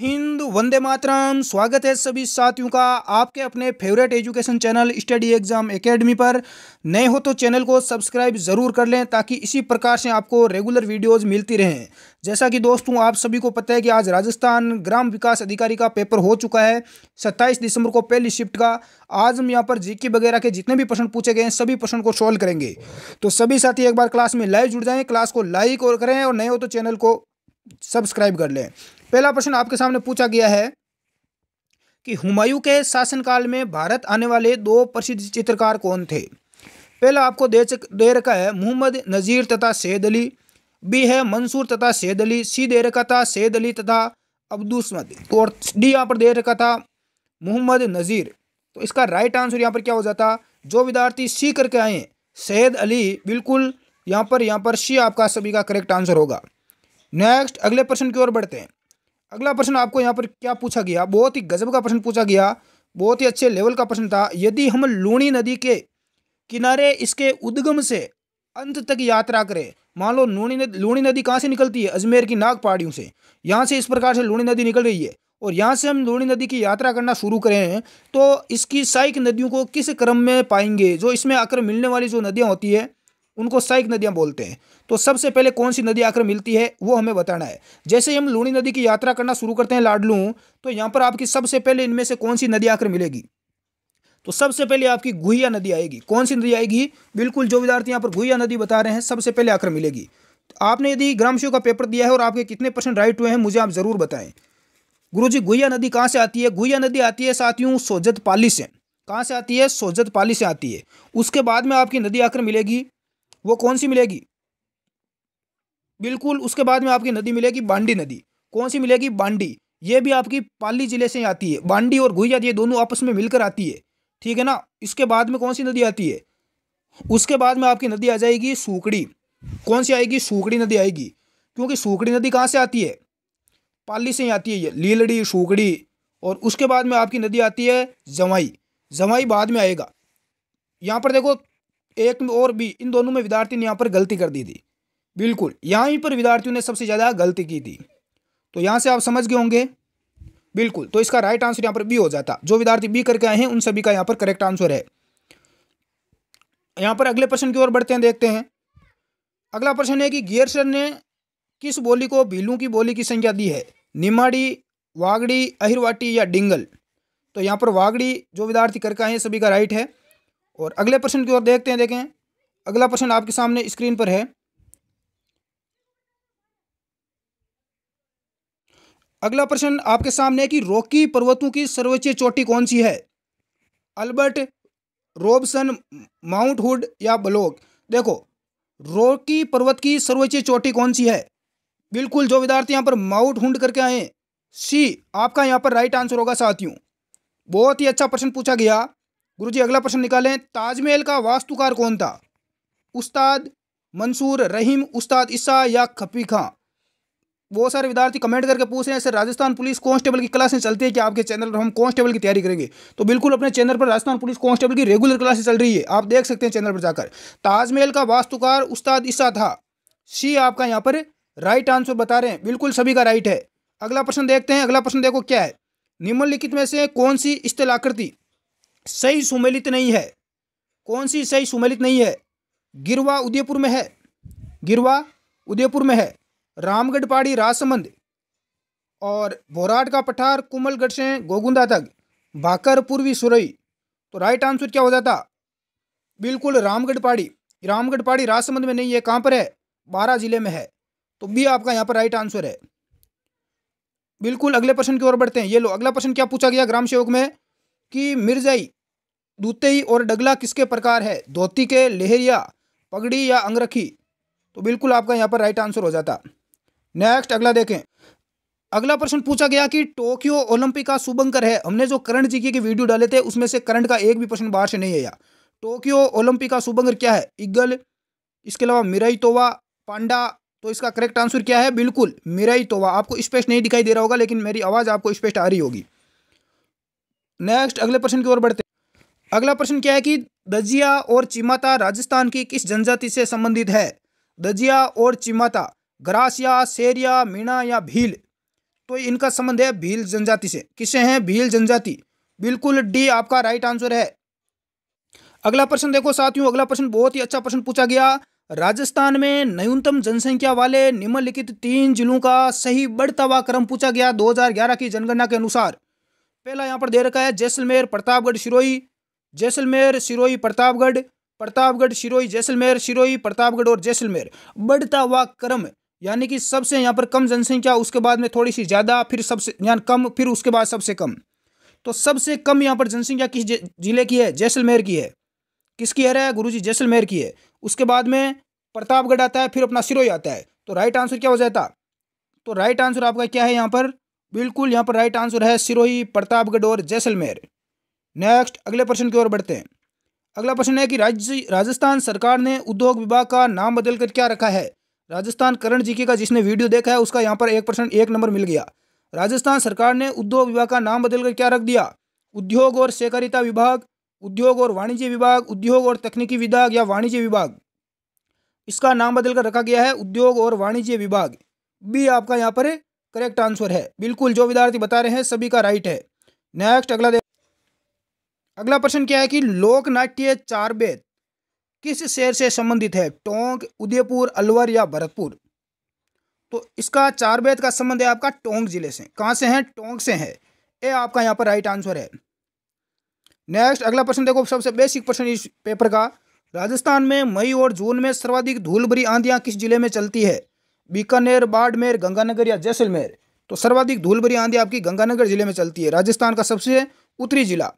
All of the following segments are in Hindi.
हिंद वंदे मातरम स्वागत है सभी साथियों का आपके अपने favourite education channel study exam academy पर नए हो तो चैनल को सब्सक्राइब ज़रूर कर लें ताकि इसी प्रकार से आपको रेगुलर वीडियोस मिलती रहें जैसा कि दोस्तों आप सभी को पता है कि आज राजस्थान ग्राम विकास अधिकारी का पेपर हो चुका है सत्ताईस दिसंबर को पहली शिफ्ट का आज हम यहाँ पर जी वगैरह के जितने भी प्रश्न पूछे गए हैं सभी प्रश्न को सॉल्व करेंगे तो सभी साथी एक बार क्लास में लाइव जुड़ जाएँ क्लास को लाइक और करें और नए हो तो चैनल को सब्सक्राइब कर लें पहला प्रश्न आपके सामने पूछा गया है कि हुमायूं के शासनकाल में भारत आने वाले दो प्रसिद्ध चित्रकार कौन थे पहला आपको दे दे रखा है मोहम्मद नज़ीर तथा सैद अली बी है मंसूर तथा सैद अली सी दे रखा था सैद अली तथा अब्दुलसमद तो और डी यहाँ पर दे रखा था मोहम्मद नज़ीर तो इसका राइट आंसर यहाँ पर क्या हो जाता जो विद्यार्थी सी करके आए सैद अली बिल्कुल यहाँ पर यहाँ पर सी आपका सभी का करेक्ट आंसर होगा नेक्स्ट अगले प्रश्न की ओर बढ़ते हैं अगला प्रश्न आपको यहाँ पर क्या पूछा गया बहुत ही गजब का प्रश्न पूछा गया बहुत ही अच्छे लेवल का प्रश्न था यदि हम लूणी नदी के किनारे इसके उद्गम से अंत तक यात्रा करें मान लो लूणी नदी लूणी नदी कहाँ से निकलती है अजमेर की नाग पहाड़ियों से यहाँ से इस प्रकार से लूणी नदी निकल रही है और यहाँ से हम लूणी नदी की यात्रा करना शुरू करें तो इसकी साइक नदियों को किस क्रम में पाएंगे जो इसमें आकर मिलने वाली जो नदियाँ होती है उनको सहायक नदियां बोलते हैं तो सबसे पहले कौन सी नदी आकर मिलती है वो हमें बताना है जैसे हम लूणी नदी की यात्रा करना शुरू करते हैं लाडलू तो यहाँ पर आपकी सबसे पहले इनमें से कौन सी नदी आकर मिलेगी तो सबसे पहले आपकी गुहिया नदी आएगी कौन सी नदी आएगी बिल्कुल जो विद्यार्थी यहाँ पर गुहिया नदी बता रहे हैं सबसे पहले आकर मिलेगी तो आपने यदि शिव का पेपर दिया है और आपके कितने परसेंट राइट हुए हैं मुझे आप ज़रूर बताएं गुरु जी गुहिया नदी कहाँ से आती है गुहिया नदी आती है साथियों सोजत पाली से कहाँ से आती है सोजत पाली से आती है उसके बाद में आपकी नदी आकर मिलेगी वो कौन सी मिलेगी बिल्कुल उसके बाद में आपकी नदी मिलेगी बांडी नदी कौन सी मिलेगी बांडी ये भी आपकी पाली जिले से आती है बांडी और गुहिया ये दोनों आपस में मिलकर आती है ठीक है ना इसके बाद में कौन सी नदी आती है उसके बाद में आपकी नदी आ जाएगी सूकड़ी कौन सी आएगी सूकड़ी नदी आएगी क्योंकि सूकड़ी नदी कहाँ से आती है पाली से ही आती है ये लीलड़ी सूकड़ी और उसके बाद में आपकी नदी आती है जवाई जवाई बाद में आएगा यहाँ पर देखो एक में और बी इन दोनों में विद्यार्थियों ने यहाँ पर गलती कर दी थी बिल्कुल यहाँ पर विद्यार्थियों ने सबसे ज़्यादा गलती की थी तो यहाँ से आप समझ गए होंगे बिल्कुल तो इसका राइट आंसर यहाँ पर बी हो जाता जो विद्यार्थी बी करके आए हैं उन सभी का यहाँ पर करेक्ट आंसर है यहाँ पर अगले प्रश्न की ओर बढ़ते हैं देखते हैं अगला प्रश्न है कि गियर सर ने किस बोली को भीलू की बोली की संख्या दी है निमाड़ी वागड़ी अहिरवाटी या डिंगल तो यहाँ पर वागड़ी जो विद्यार्थी करके आए हैं सभी का राइट है और अगले प्रश्न की ओर देखते हैं देखें अगला प्रश्न आपके सामने स्क्रीन पर है अगला प्रश्न आपके सामने कि रॉकी पर्वतों की सर्वोच्च चोटी कौन सी है अल्बर्ट रोबसन माउंट हुड या ब्लॉक देखो रॉकी पर्वत की सर्वोच्च चोटी कौन सी है बिल्कुल जो विद्यार्थी यहाँ पर माउंट हुड करके आए सी आपका यहाँ पर राइट आंसर होगा साथियों बहुत ही अच्छा प्रश्न पूछा गया गुरुजी अगला प्रश्न निकालें ताजमहल का वास्तुकार कौन था उस्ताद मंसूर रहीम उस्ताद ईसा या खपी खां बहुत सारे विद्यार्थी कमेंट करके पूछ रहे हैं सर राजस्थान पुलिस कांस्टेबल की क्लासें चलती है कि आपके चैनल पर हम कांस्टेबल की तैयारी करेंगे तो बिल्कुल अपने चैनल पर राजस्थान पुलिस कांस्टेबल की रेगुलर क्लासें चल रही है आप देख सकते हैं चैनल पर जाकर ताजमहल का वास्तुकार उस्ताद ईसा था सी आपका यहाँ पर राइट आंसर बता रहे हैं बिल्कुल सभी का राइट है अगला प्रश्न देखते हैं अगला प्रश्न देखो क्या है निम्नलिखित में से कौन सी स्थलाकृति सही सुमेलित नहीं है कौन सी सही सुमेलित नहीं है गिरवा उदयपुर में है गिरवा उदयपुर में है रामगढ़ पहाड़ी राजसमंद और भोराट का पठार कुमलगढ़ से गोगुंदा तक भाकर पूर्वी सुरई तो राइट आंसर क्या हो जाता बिल्कुल रामगढ़ पहाड़ी रामगढ़ पहाड़ी राजसमंद में नहीं है कहाँ पर है बारह जिले में है तो भी आपका यहाँ पर राइट आंसर है बिल्कुल अगले प्रश्न की ओर बढ़ते हैं ये लो अगला प्रश्न क्या पूछा गया ग्राम सेवक में कि दूते दूतई और डगला किसके प्रकार है धोती के लहरिया पगड़ी या अंगरखी तो बिल्कुल आपका यहाँ पर राइट आंसर हो जाता नेक्स्ट अगला देखें अगला प्रश्न पूछा गया कि टोक्यो ओलंपिक का शुभंकर है हमने जो करंट जी के वीडियो डाले थे उसमें से करंट का एक भी प्रश्न बाहर से नहीं आया टोक्यो ओलंपिक का शुभंकर क्या है इगल इसके अलावा मिराई तोवा पांडा तो इसका करेक्ट आंसर क्या है बिल्कुल मिराई तोवा आपको स्पेस नहीं दिखाई दे रहा होगा लेकिन मेरी आवाज़ आपको स्पेस्ट आ रही होगी नेक्स्ट अगले प्रश्न की ओर बढ़ते अगला प्रश्न क्या है कि दजिया और चिमाता राजस्थान की किस जनजाति से संबंधित है दजिया और चिमाता ग्रासिया सेरिया मीणा या भील तो इनका संबंध है भील जनजाति से किसे हैं भील जनजाति बिल्कुल डी आपका राइट आंसर है अगला प्रश्न देखो साथियों अगला प्रश्न बहुत ही अच्छा प्रश्न पूछा गया राजस्थान में न्यूनतम जनसंख्या वाले निम्नलिखित तीन जिलों का सही बढ़ता हुआ क्रम पूछा गया 2011 की जनगणना के अनुसार पहला यहाँ पर दे रखा है जैसलमेर प्रतापगढ़ सिरोही जैसलमेर सिरोही प्रतापगढ़ प्रतापगढ़ सिरोही जैसलमेर सिरोही प्रतापगढ़ और जैसलमेर बढ़ता हुआ क्रम यानी कि सबसे यहाँ पर कम जनसंख्या उसके बाद में थोड़ी सी ज़्यादा फिर सबसे यहाँ कम फिर उसके बाद सबसे कम तो सबसे कम यहाँ पर जनसंख्या किस जिले की है जैसलमेर की है किसकी है गुरु जी जैसलमेर की है उसके बाद में प्रतापगढ़ आता है फिर अपना सिरोही आता है तो राइट आंसर क्या हो जाता तो राइट आंसर आपका क्या है यहाँ पर बिल्कुल यहाँ पर राइट आंसर है सिरोही प्रतापगढ़ और जैसलमेर नेक्स्ट अगले प्रश्न की ओर बढ़ते हैं अगला प्रश्न है कि राज्य राजस्थान सरकार ने उद्योग विभाग का नाम बदलकर क्या रखा है राजस्थान करण के का जिसने वीडियो देखा है उसका यहाँ पर एक प्रश्न एक नंबर मिल गया राजस्थान सरकार ने उद्योग विभाग का नाम बदलकर क्या रख दिया उद्योग और सहकारिता विभाग उद्योग और वाणिज्य विभाग उद्योग और तकनीकी विभाग या वाणिज्य विभाग इसका नाम बदलकर रखा गया है उद्योग और वाणिज्य विभाग बी आपका यहाँ पर करेक्ट आंसर है बिल्कुल जो विद्यार्थी बता रहे हैं सभी का राइट है नेक्स्ट अगला अगला प्रश्न क्या है कि लोक नाट्य बेद किस शहर से संबंधित है टोंक उदयपुर अलवर या भरतपुर तो इसका चारबेद का संबंध है आपका टोंक जिले से कहां से है टोंक से है ये आपका यहाँ पर राइट आंसर है नेक्स्ट अगला प्रश्न देखो सबसे बेसिक प्रश्न इस पेपर का राजस्थान में मई और जून में सर्वाधिक धूल भरी आंधियां किस जिले में चलती है बीकानेर बाड़मेर गंगानगर या जैसलमेर तो सर्वाधिक धूल भरी आंधी आपकी गंगानगर जिले में चलती है राजस्थान का सबसे उत्तरी जिला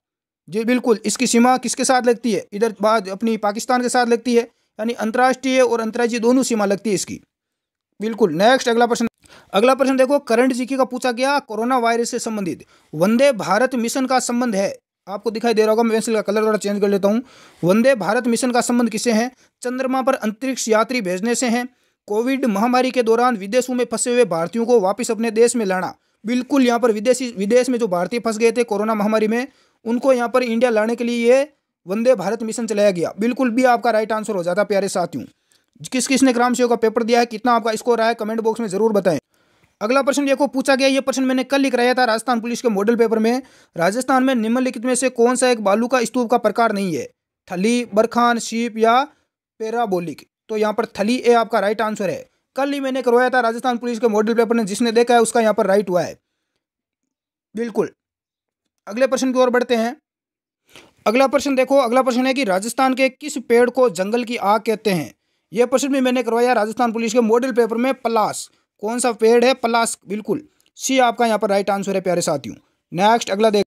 जी बिल्कुल इसकी सीमा किसके साथ लगती है इधर बाद अपनी पाकिस्तान के साथ लगती है यानी अंतर्राष्ट्रीय और अंतर्राज्यीय दोनों सीमा लगती है इसकी बिल्कुल नेक्स्ट अगला प्रश्न अगला प्रश्न देखो करंट जीके का पूछा गया कोरोना वायरस से संबंधित वंदे भारत मिशन का संबंध है आपको दिखाई दे रहा होगा मैं पेंसिल का कलर थोड़ा चेंज कर लेता हूँ वंदे भारत मिशन का संबंध किसे है चंद्रमा पर अंतरिक्ष यात्री भेजने से है कोविड महामारी के दौरान विदेशों में फंसे हुए भारतीयों को वापस अपने देश में लाना बिल्कुल यहाँ पर विदेशी विदेश में जो भारतीय फंस गए थे कोरोना महामारी में उनको यहाँ पर इंडिया लाने के लिए ये वंदे भारत मिशन चलाया गया बिल्कुल भी आपका राइट आंसर हो जाता प्यारे साथियों किस किसने ग्राम सेवक का पेपर दिया है कितना आपका स्कोर आया कमेंट बॉक्स में जरूर बताएं अगला प्रश्न देखो पूछा गया ये प्रश्न मैंने कल लिख रहा था राजस्थान पुलिस के मॉडल पेपर में राजस्थान में निम्नलिखित में से कौन सा एक बालू का स्तूप का प्रकार नहीं है थली बरखान शीप या पेराबोलिक तो यहाँ पर थली ए आपका राइट आंसर है कल ही मैंने करवाया था राजस्थान पुलिस के मॉडल पेपर ने जिसने देखा है उसका यहाँ पर राइट हुआ है बिल्कुल अगले प्रश्न की ओर बढ़ते हैं अगला प्रश्न देखो अगला प्रश्न है कि राजस्थान के किस पेड़ को जंगल की आग कहते हैं यह प्रश्न भी मैंने करवाया राजस्थान पुलिस के मॉडल पेपर में पलास कौन सा पेड़ है पलास बिल्कुल सी आपका यहाँ पर राइट आंसर है प्यारे साथियों नेक्स्ट अगला देख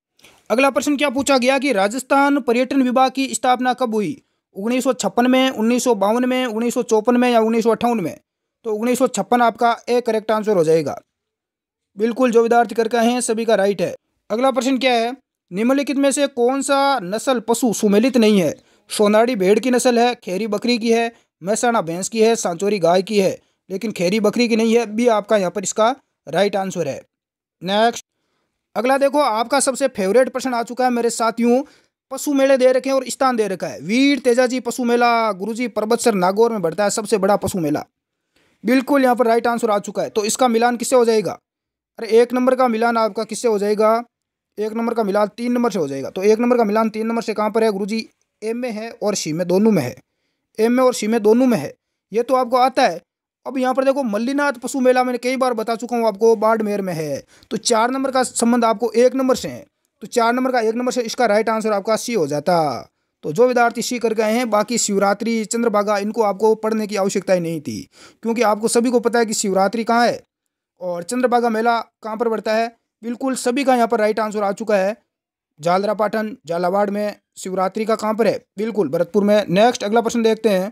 अगला प्रश्न क्या पूछा गया कि राजस्थान पर्यटन विभाग की स्थापना कब हुई 1956 में उन्नीस में उन्नीस में या उन्नीस में तो उन्नीस आपका ए करेक्ट आंसर हो जाएगा बिल्कुल जो विद्यार्थी करके हैं सभी का राइट है अगला प्रश्न क्या है निम्नलिखित में से कौन सा नस्ल पशु सुमेलित नहीं है सोनाड़ी भेड़ की नस्ल है खेरी बकरी की है महसाना भैंस की है सांचोरी गाय की है लेकिन खेरी बकरी की नहीं है भी आपका यहाँ पर इसका राइट आंसर है नेक्स्ट अगला देखो आपका सबसे फेवरेट प्रश्न आ चुका है मेरे साथियों पशु मेले दे रखे हैं और स्थान दे रखा है वीर तेजाजी पशु मेला गुरुजी पर्वतसर नागौर में बढ़ता है सबसे बड़ा पशु मेला बिल्कुल यहाँ पर राइट आंसर आ चुका है तो इसका मिलान किससे हो जाएगा अरे एक नंबर का मिलान आपका किससे हो जाएगा एक नंबर का मिलान तीन नंबर से हो जाएगा तो एक नंबर का मिलान तीन नंबर से कहाँ पर है गुरु जी एम में है और सी में दोनों में है एम में और सी में दोनों में है ये तो आपको आता है अब यहाँ पर देखो मल्लीनाथ पशु मेला मैंने कई बार बता चुका हूँ आपको बाड़मेर में है तो चार नंबर का संबंध आपको एक नंबर से है तो चार नंबर का एक नंबर से इसका राइट आंसर आपका सी हो जाता तो जो विद्यार्थी सी कर गए हैं बाकी शिवरात्रि चंद्रभागा इनको आपको पढ़ने की आवश्यकता ही नहीं थी क्योंकि आपको सभी को पता है कि शिवरात्रि कहाँ है और चंद्रभागा मेला कहाँ पर बढ़ता है बिल्कुल सभी का यहाँ पर राइट आंसर आ चुका है जालरा झालावाड़ में शिवरात्रि का कहाँ पर है बिल्कुल भरतपुर में नेक्स्ट अगला प्रश्न देखते हैं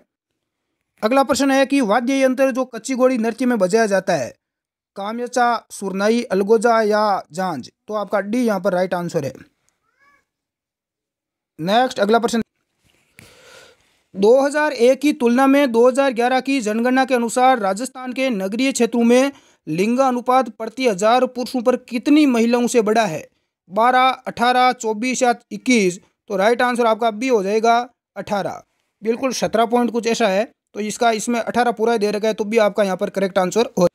अगला प्रश्न है कि वाद्य यंत्र जो कच्ची घोड़ी नृत्य में बजाया जाता है कामयचा सुरनाई अलगोजा या जांज तो आपका डी यहाँ पर राइट आंसर है नेक्स्ट अगला प्रश्न 2001 की तुलना में 2011 की जनगणना के अनुसार राजस्थान के नगरीय क्षेत्रों में लिंगानुपात प्रति हजार पुरुषों पर कितनी महिलाओं से बड़ा है 12, 18, 24 या 21 तो राइट आंसर आपका बी हो जाएगा 18 बिल्कुल 17 पॉइंट कुछ ऐसा है तो इसका इसमें 18 पूरा दे रखा है तो भी आपका यहाँ पर करेक्ट आंसर हो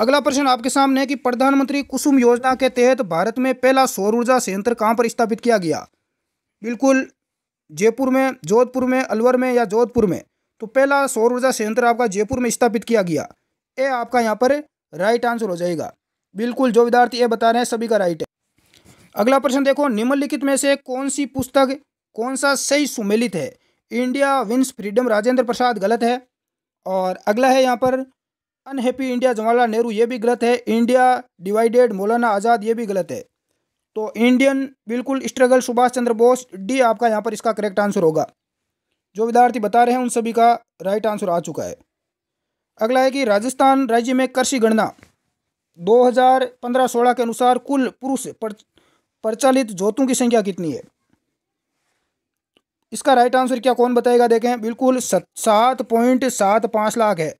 अगला प्रश्न आपके सामने है कि प्रधानमंत्री कुसुम योजना के तहत भारत में पहला सौर ऊर्जा संयंत्र कहाँ पर स्थापित किया गया बिल्कुल जयपुर में जोधपुर में अलवर में या जोधपुर में तो पहला सौर ऊर्जा संयंत्र आपका जयपुर में स्थापित किया गया ये आपका यहाँ पर राइट आंसर हो जाएगा बिल्कुल जो विद्यार्थी ये बता रहे हैं सभी का राइट है अगला प्रश्न देखो निम्नलिखित में से कौन सी पुस्तक कौन सा सही सुमेलित है India wins freedom Rajendra Prasad गलत है और अगला है यहाँ पर अनहैप्पी इंडिया जवाहरलाल नेहरू ये भी गलत है इंडिया डिवाइडेड मौलाना आज़ाद ये भी गलत है तो इंडियन बिल्कुल स्ट्रगल सुभाष चंद्र बोस डी आपका यहाँ पर इसका करेक्ट आंसर होगा जो विद्यार्थी बता रहे हैं उन सभी का राइट आंसर आ चुका है अगला है कि राजस्थान राज्य में कृषि गणना 2015-16 के अनुसार कुल पुरुष पर, प्रचलित जोतों की संख्या कितनी है इसका राइट आंसर क्या कौन बताएगा देखें बिल्कुल सात पॉइंट सात पाँच लाख है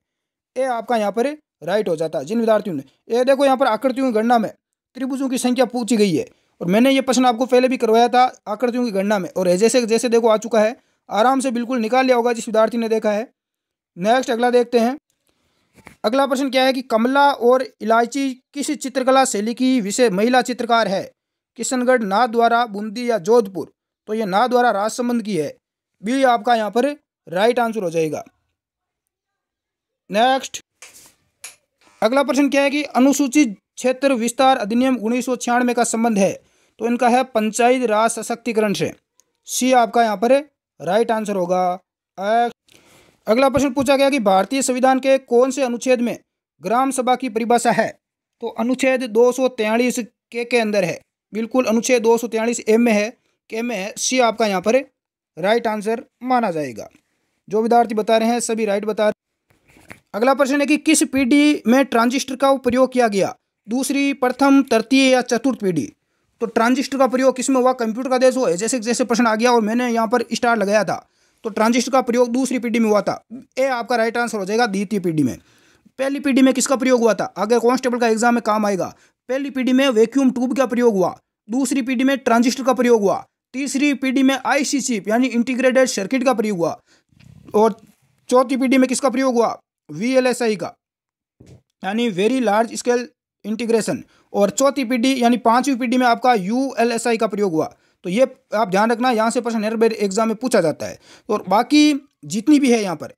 ए आपका यहाँ पर राइट हो जाता है जिन विद्यार्थियों ने ए देखो यहाँ पर आकृतियों की गणना में त्रिभुजों की संख्या पूछी गई है और मैंने ये प्रश्न आपको पहले भी करवाया था आकृतियों की गणना में और जैसे जैसे देखो आ चुका है आराम से बिल्कुल निकाल लिया होगा जिस विद्यार्थी ने देखा है नेक्स्ट अगला देखते हैं अगला प्रश्न क्या है कि कमला और इलायची किस चित्रकला शैली की विषय महिला चित्रकार है किशनगढ़ नाथ द्वारा बूंदी या जोधपुर तो ये नाथ द्वारा राजसमंद की है बी आपका यहाँ पर राइट आंसर हो जाएगा नेक्स्ट अगला प्रश्न क्या है कि अनुसूचित क्षेत्र विस्तार अधिनियम उन्नीस का संबंध है तो इनका है पंचायत राज सशक्तिकरण से सी आपका यहाँ पर राइट आंसर होगा अगला प्रश्न पूछा गया कि भारतीय संविधान के कौन से अनुच्छेद में ग्राम सभा की परिभाषा है तो अनुच्छेद दो के के अंदर है बिल्कुल अनुच्छेद दो एम में है के में है सी आपका यहाँ पर राइट आंसर माना जाएगा जो विद्यार्थी बता रहे हैं सभी राइट बता रहे अगला प्रश्न है कि किस पीढ़ी में ट्रांजिस्टर का प्रयोग किया गया दूसरी प्रथम तृतीय या चतुर्थ पीढ़ी तो ट्रांजिस्टर का प्रयोग किसमें हुआ कंप्यूटर का देश हुआ है जैसे जैसे प्रश्न आ गया और मैंने यहाँ पर स्टार लगाया था तो ट्रांजिस्टर का प्रयोग दूसरी पीढ़ी में हुआ था ए आपका राइट आंसर हो जाएगा द्वितीय पीढ़ी में पहली पीढ़ी में किसका प्रयोग हुआ था आगे कॉन्स्टेबल का एग्जाम में काम आएगा पहली पीढ़ी में वैक्यूम ट्यूब का प्रयोग हुआ दूसरी पीढ़ी में ट्रांजिस्टर का प्रयोग हुआ तीसरी पीढ़ी में आईसी चिप यानी इंटीग्रेटेड सर्किट का प्रयोग हुआ और चौथी पीढ़ी में किसका प्रयोग हुआ वी एल एस आई का यानी वेरी लार्ज स्केल इंटीग्रेशन और चौथी पीढ़ी यानी पांचवी पीढ़ी में आपका यू एल एस आई का प्रयोग हुआ तो ये आप ध्यान रखना यहाँ से प्रश्न हर बार एग्जाम में पूछा जाता है और बाकी जितनी भी है यहाँ पर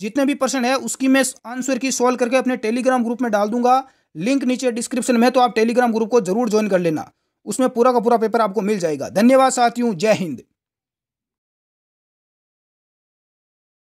जितने भी प्रश्न है उसकी मैं आंसर की सॉल्व करके अपने टेलीग्राम ग्रुप में डाल दूंगा लिंक नीचे डिस्क्रिप्शन में तो आप टेलीग्राम ग्रुप को जरूर ज्वाइन कर लेना उसमें पूरा का पूरा पेपर आपको मिल जाएगा धन्यवाद साथियों जय हिंद